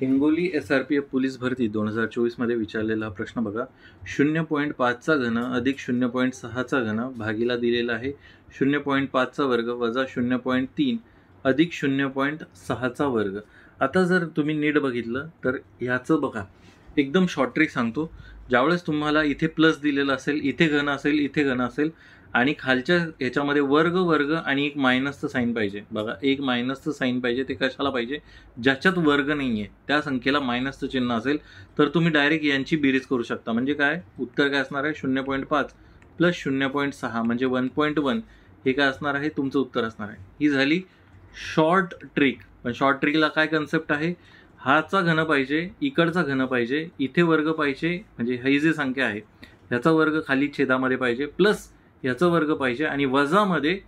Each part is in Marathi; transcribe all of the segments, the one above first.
Hingoli S R P F police भरती दोन हजार चोवीसमध्ये विचारलेला हा प्रश्न बघा शून्य पॉईंट पाचचा घन अधिक शून्य पॉईंट सहाचा घन भागीला दिलेला आहे शून्य पॉईंट पाचचा वर्ग वजा शून्य पॉईंट तीन अधिक शून्य पॉईंट सहाचा वर्ग आता जर तुम्ही नीट बघितलं तर ह्याचं बघा एकदम शॉर्ट ट्रिक सांगतो ज्यावेळेस तुम्हाला इथे प्लस दिलेलं असेल इथे घन असेल इथे घन असेल आणि खालच्या ह्याच्यामध्ये वर्ग वर्ग आणि एक मायनसचं साईन पाहिजे बघा एक मायनसचं साईन पाहिजे ते कशाला पाहिजे ज्याच्यात वर्ग नाही आहे त्या संख्येला मायनसचं चिन्ह असेल तर तुम्ही डायरेक्ट यांची बेरीज करू शकता म्हणजे काय उत्तर काय असणार आहे शून्य पॉईंट पाच प्लस शून्य पॉईंट सहा म्हणजे वन पॉईंट वन हे काय असणार आहे तुमचं उत्तर असणार आहे ही झाली शॉर्ट ट्रिक पण शॉर्ट ट्रिकला काय कन्सेप्ट आहे हाचा घन पाहिजे इकडचा घन पाहिजे इथे वर्ग पाहिजे म्हणजे ही जी संख्या आहे ह्याचा वर्ग खाली छेदामध्ये पाहिजे प्लस ह्याचं वर्ग पाहिजे आणि वजामध्ये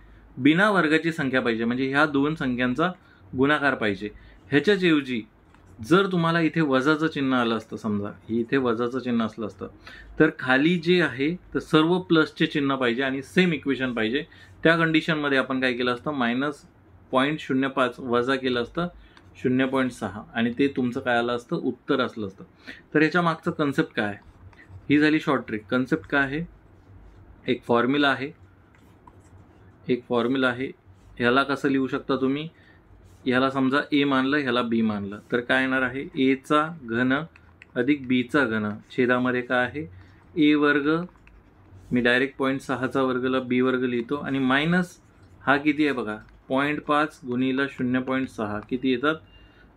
बिना वर्गाची संख्या पाहिजे म्हणजे ह्या दोन संख्यांचा गुणाकार पाहिजे ह्याच्याऐवजी जर तुम्हाला इथे वजाचं चिन्ह आलं असतं समजा इथे वजाचं चिन्ह असलं असतं तर खाली जे आहे तर सर्व प्लसचे चिन्ह पाहिजे आणि सेम इक्वेशन पाहिजे त्या कंडिशनमध्ये आपण काय केलं असतं मायनस पॉईंट शून्य पाच वजा केलं असतं शून्य पॉईंट सहा आणि ते तुमचं काय आलं असतं उत्तर असलं असतं तर ह्याच्या मागचं कन्सेप्ट काय ही झाली शॉर्ट ट्रिक कन्सेप्ट काय आहे एक फॉर्म्युला आहे एक फॉर्म्युला आहे ह्याला कसं लिहू शकता तुम्ही ह्याला समजा ए मानलं ह्याला बी मानलं तर काय येणार आहे एचा घन अधिक बीचा घन छेदामध्ये काय आहे ए वर्ग मी डायरेक्ट पॉईंट सहाचा वर्गला बी वर्ग लिहितो आणि मायनस हा किती आहे बघा पॉईंट पाच गुणीला शून्य पॉईंट सहा किती येतात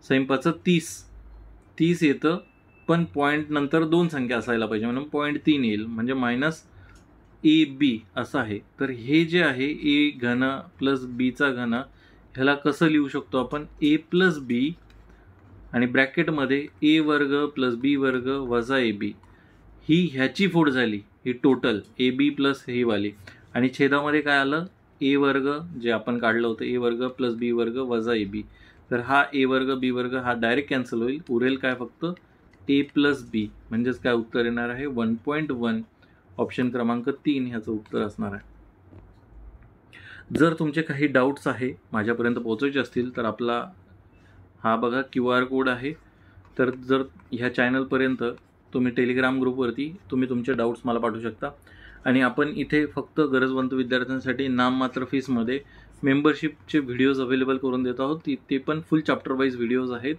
स्वयंपाचं तीस तीस येतं पण पॉईंट नंतर दोन संख्या असायला पाहिजे म्हणून पॉईंट तीन येईल म्हणजे मायनस ए बी असं आहे तर हे जे आहे ए घन प्लस बीचा घन ह्याला कसं लिहू शकतो आपण ए प्लस बी आणि ब्रॅकेटमध्ये ए वर्ग प्लस बी वर्ग वजा ए बी ही ह्याची फोड झाली ही टोटल ए बी प्लस ही वाली आणि छेदामध्ये काय आलं ए वर्ग जे आपण काढलं होतं ए वर्ग प्लस बी वर्ग वजा ए बी तर हा ए वर्ग बी वर्ग हा डायरेक्ट कॅन्सल होईल उरेल काय फक्त ए प्लस बी म्हणजेच काय उत्तर येणार आहे वन पॉईंट वन ऑप्शन क्रमांक तीन ह्याचं उत्तर असणार आहे जर तुमचे काही डाऊट्स आहे माझ्यापर्यंत पोहोचायचे असतील तर आपला हा बघा क्यू आर कोड आहे तर जर ह्या चॅनलपर्यंत तुम्ही टेलिग्राम ग्रुपवरती तुम्ही तुमचे डाऊट्स मला पाठवू शकता आणि आपण इथे फक्त गरजवंत विद्यार्थ्यांसाठी नाममात्र फीसमध्ये मेंबरशिपचे व्हिडिओज अवेलेबल करून देत आहोत ती ते पण फुल चॅप्टरवाईज व्हिडिओज आहेत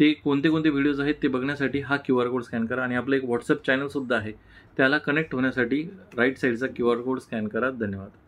ते कोणते कोणते व्हिडिओज आहेत ते बघण्यासाठी हा क्यू आर कोड स्कॅन करा आणि आपलं एक व्हॉट्सअप चॅनलसुद्धा आहे त्याला कनेक्ट होण्यासाठी राईट साईडचा क्यू आर कोड स्कॅन करा धन्यवाद